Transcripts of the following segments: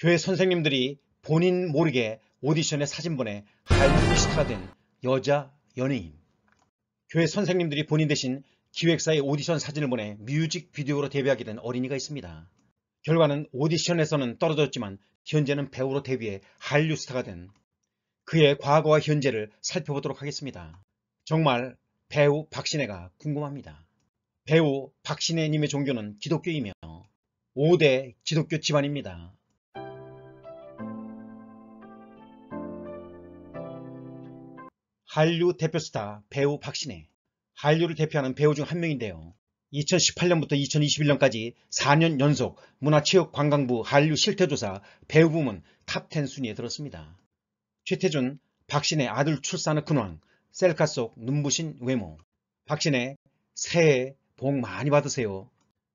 교회 선생님들이 본인 모르게 오디션에 사진 보내 할리우드스타가 된 여자 연예인. 교회 선생님들이 본인 대신 기획사의 오디션 사진을 보내 뮤직비디오로 데뷔하게 된 어린이가 있습니다. 결과는 오디션에서는 떨어졌지만 현재는 배우로 데뷔해 한류 스타가 된 그의 과거와 현재를 살펴보도록 하겠습니다. 정말 배우 박신혜가 궁금합니다. 배우 박신혜님의 종교는 기독교이며 5대 기독교 집안입니다. 한류 대표 스타 배우 박신혜. 한류를 대표하는 배우 중 한 명인데요. 2018년부터 2021년까지 4년 연속 문화체육관광부 한류 실태조사 배우 부문 탑 10 순위에 들었습니다. 최태준, 박신혜 아들 출산의 근황, 셀카 속 눈부신 외모. 박신혜, 새해 복 많이 받으세요.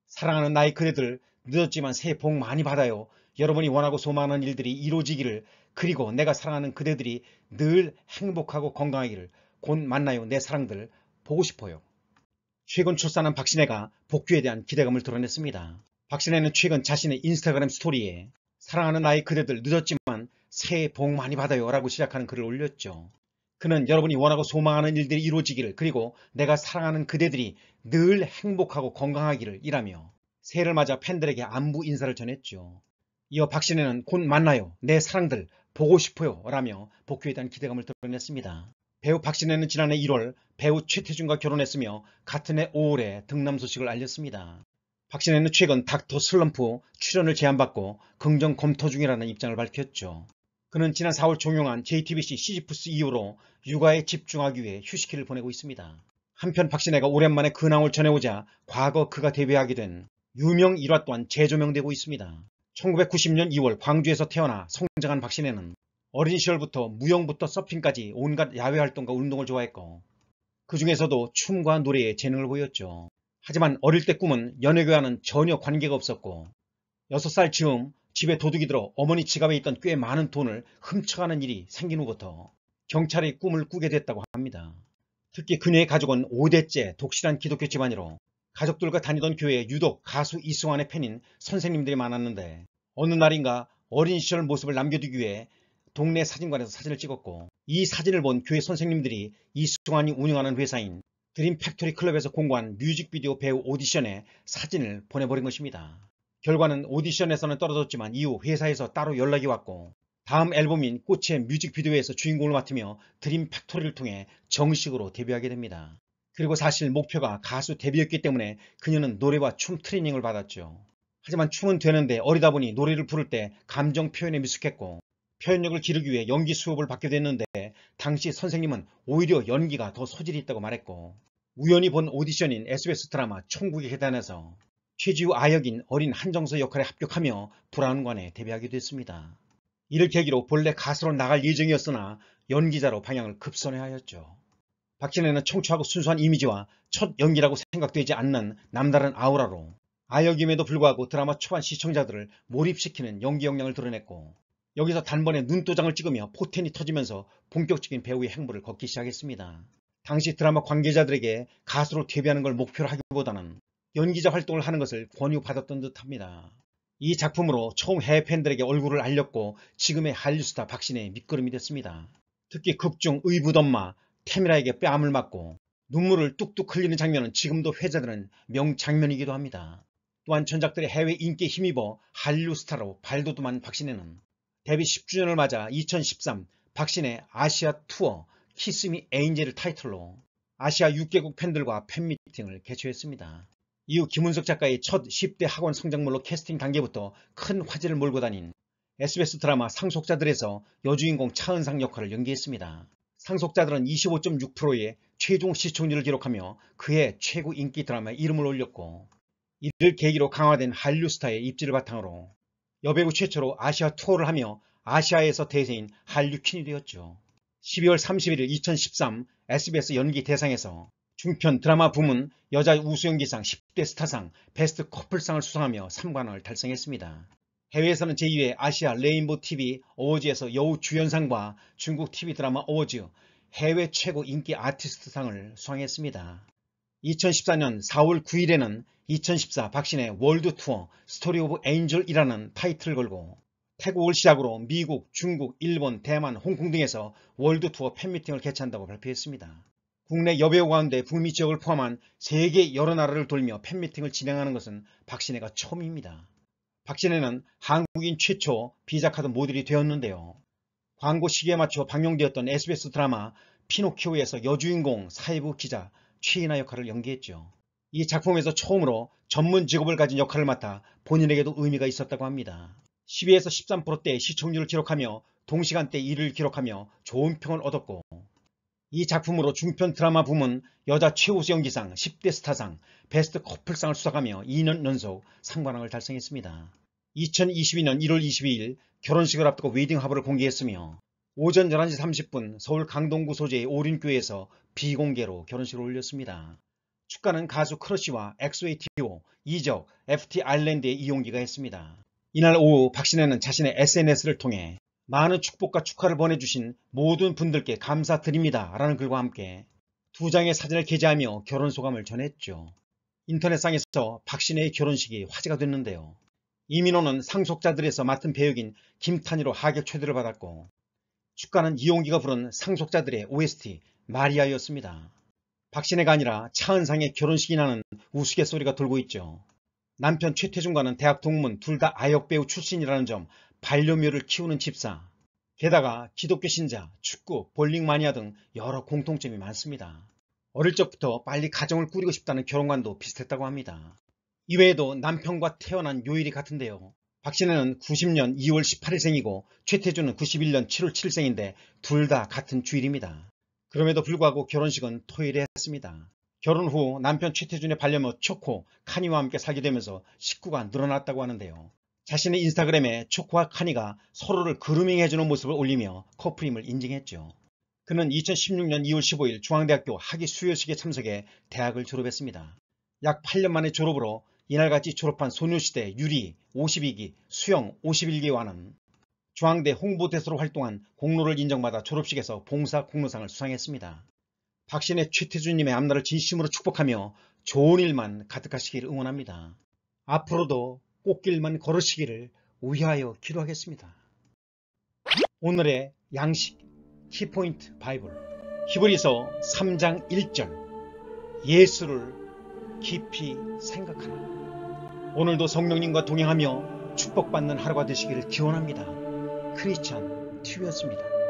사랑하는 나의 그대들, 늦었지만 새해 복 많이 받아요. 여러분이 원하고 소망하는 일들이 이루어지기를 그리고 내가 사랑하는 그대들이 늘 행복하고 건강하기를 곧 만나요 내 사랑들 보고 싶어요. 최근 출산한 박신혜가 복귀에 대한 기대감을 드러냈습니다. 박신혜는 최근 자신의 인스타그램 스토리에 사랑하는 나의 그대들 늦었지만 새해 복 많이 받아요 라고 시작하는 글을 올렸죠. 그는 여러분이 원하고 소망하는 일들이 이루어지기를 그리고 내가 사랑하는 그대들이 늘 행복하고 건강하기를 이라며 새해를 맞아 팬들에게 안부 인사를 전했죠. 이어 박신혜는 곧 만나요 내 사랑들 보고 싶어요 라며 복귀에 대한 기대감을 드러냈습니다. 배우 박신혜는 지난해 1월 배우 최태준과 결혼했으며 같은 해 5월에 등남 소식을 알렸습니다. 박신혜는 최근 닥터 슬럼프 출연을 제안받고 긍정 검토 중이라는 입장을 밝혔죠. 그는 지난 4월 종영한 JTBC 시지프스 이후로 육아에 집중하기 위해 휴식기를 보내고 있습니다. 한편 박신혜가 오랜만에 근황을 전해오자 과거 그가 데뷔하게 된 유명 일화 또한 재조명되고 있습니다. 1990년 2월 광주에서 태어나 성장한 박신혜는 어린 시절부터 무용부터 서핑까지 온갖 야외활동과 운동을 좋아했고 그 중에서도 춤과 노래에 재능을 보였죠. 하지만 어릴 때 꿈은 연예교와는 전혀 관계가 없었고 6살 즈음 집에 도둑이 들어 어머니 지갑에 있던 꽤 많은 돈을 훔쳐가는 일이 생긴 후부터 경찰의 꿈을 꾸게 됐다고 합니다. 특히 그녀의 가족은 5대째 독실한 기독교 집안으로 가족들과 다니던 교회에 유독 가수 이승환의 팬인 선생님들이 많았는데 어느 날인가 어린 시절 모습을 남겨두기 위해 동네 사진관에서 사진을 찍었고 이 사진을 본 교회 선생님들이 이승환이 운영하는 회사인 드림 팩토리 클럽에서 공고한 뮤직비디오 배우 오디션에 사진을 보내버린 것입니다. 결과는 오디션에서는 떨어졌지만 이후 회사에서 따로 연락이 왔고 다음 앨범인 꽃의 뮤직비디오에서 주인공을 맡으며 드림 팩토리를 통해 정식으로 데뷔하게 됩니다. 그리고 사실 목표가 가수 데뷔였기 때문에 그녀는 노래와 춤 트레이닝을 받았죠. 하지만 춤은 되는데 어리다 보니 노래를 부를 때 감정 표현에 미숙했고 표현력을 기르기 위해 연기 수업을 받게 됐는데 당시 선생님은 오히려 연기가 더 소질이 있다고 말했고 우연히 본 오디션인 SBS 드라마 천국의 계단에서 최지우 아역인 어린 한정서 역할에 합격하며 불안관에 데뷔하기도했습니다 이를 계기로 본래 가수로 나갈 예정이었으나 연기자로 방향을 급선회하였죠. 박진혜는 청초하고 순수한 이미지와 첫 연기라고 생각되지 않는 남다른 아우라로 아역임에도 불구하고 드라마 초반 시청자들을 몰입시키는 연기 역량을 드러냈고 여기서 단번에 눈도장을 찍으며 포텐이 터지면서 본격적인 배우의 행보를 걷기 시작했습니다. 당시 드라마 관계자들에게 가수로 데뷔하는 걸 목표로 하기보다는 연기자 활동을 하는 것을 권유받았던 듯합니다. 이 작품으로 처음 해외 팬들에게 얼굴을 알렸고 지금의 한류스타 박신혜의 밑거름이 됐습니다. 특히 극중 의붓엄마, 카메라에게 뺨을 맞고 눈물을 뚝뚝 흘리는 장면은 지금도 회자되는 명장면이기도 합니다. 또한 전작들의 해외 인기에 힘입어 한류 스타로 발돋움한 박신혜는 데뷔 10주년을 맞아 2013 박신혜 아시아 투어 키스미 에인젤을 타이틀로 아시아 6개국 팬들과 팬미팅을 개최했습니다. 이후 김은석 작가의 첫 10대 학원 성장물로 캐스팅 단계부터 큰 화제를 몰고 다닌 SBS 드라마 상속자들에서 여주인공 차은상 역할을 연기했습니다. 상속자들은 25.6%의 최종 시청률을 기록하며 그해 최고 인기 드라마에 이름을 올렸고 이를 계기로 강화된 한류스타의 입지를 바탕으로 여배우 최초로 아시아 투어를 하며 아시아에서 대세인 한류퀸이 되었죠. 12월 31일 2013 SBS 연기 대상에서 중편 드라마 부문 여자 우수연기상 10대 스타상 베스트 커플상을 수상하며 3관왕을 달성했습니다. 해외에서는 제2회 아시아 레인보우 TV 어워즈에서 여우 주연상과 중국 TV 드라마 어워즈 해외 최고 인기 아티스트상을 수상했습니다. 2014년 4월 9일에는 2014 박신의 월드투어 스토리 오브 엔젤이라는 타이틀을 걸고 태국을 시작으로 미국, 중국, 일본, 대만, 홍콩 등에서 월드투어 팬미팅을 개최한다고 발표했습니다. 국내 여배우 가운데 북미 지역을 포함한 세계 여러 나라를 돌며 팬미팅을 진행하는 것은 박신혜가 처음입니다. 박신혜는 한국인 최초 비자카드 모델이 되었는데요. 광고 시기에 맞춰 방영되었던 SBS 드라마 피노키오에서 여주인공 사회부 기자 최인아 역할을 연기했죠. 이 작품에서 처음으로 전문 직업을 가진 역할을 맡아 본인에게도 의미가 있었다고 합니다. 12에서 13%대 시청률을 기록하며 동시간대 1위를 기록하며 좋은 평을 얻었고 이 작품으로 중편 드라마 부문 여자 최우수 연기상, 10대 스타상, 베스트 커플상을 수상하며 2년 연속 상관왕을 달성했습니다. 2022년 1월 22일 결혼식을 앞두고 웨딩하부를 공개했으며 오전 11시 30분 서울 강동구 소재의 오륜교에서 비공개로 결혼식을 올렸습니다. 축가는 가수 크러쉬와 x 소의 o 오 이적, FT 아일랜드의 이용기가 했습니다. 이날 오후 박신혜는 자신의 SNS를 통해 많은 축복과 축하를 보내주신 모든 분들께 감사드립니다. 라는 글과 함께 두 장의 사진을 게재하며 결혼 소감을 전했죠. 인터넷상에서 박신혜의 결혼식이 화제가 됐는데요. 이민호는 상속자들에서 맡은 배역인 김탄희로 하객 최대를 받았고 축가는 이용기가 부른 상속자들의 OST 마리아였습니다. 박신혜가 아니라 차은상의 결혼식이라는 우스갯소리가 돌고 있죠. 남편 최태중과는 대학 동문 둘 다 아역배우 출신이라는 점 반려묘를 키우는 집사, 게다가 기독교 신자, 축구, 볼링 마니아 등 여러 공통점이 많습니다. 어릴 적부터 빨리 가정을 꾸리고 싶다는 결혼관도 비슷했다고 합니다. 이외에도 남편과 태어난 요일이 같은데요. 박신혜는 90년 2월 18일 생이고 최태준은 91년 7월 7일 생인데 둘 다 같은 주일입니다. 그럼에도 불구하고 결혼식은 토요일에 했습니다. 결혼 후 남편 최태준의 반려묘 초코, 카니와 함께 살게 되면서 식구가 늘어났다고 하는데요. 자신의 인스타그램에 초코와 카니가 서로를 그루밍해주는 모습을 올리며 커플임을 인증했죠. 그는 2016년 2월 15일 중앙대학교 학위 수여식에 참석해 대학을 졸업했습니다. 약 8년 만에 졸업으로 이날같이 졸업한 소녀시대 유리 52기 수영 51기와는 중앙대 홍보대사로 활동한 공로를 인정받아 졸업식에서 봉사 공로상을 수상했습니다. 박신혜 최태준님의 앞날을 진심으로 축복하며 좋은 일만 가득하시길 응원합니다. 앞으로도 꽃길만 걸으시기를 위하여 기도하겠습니다. 오늘의 양식 키포인트 바이블 히브리서 3장 1절 예수를 깊이 생각하라 오늘도 성령님과 동행하며 축복받는 하루가 되시기를 기원합니다. 크리스찬 튜브였습니다.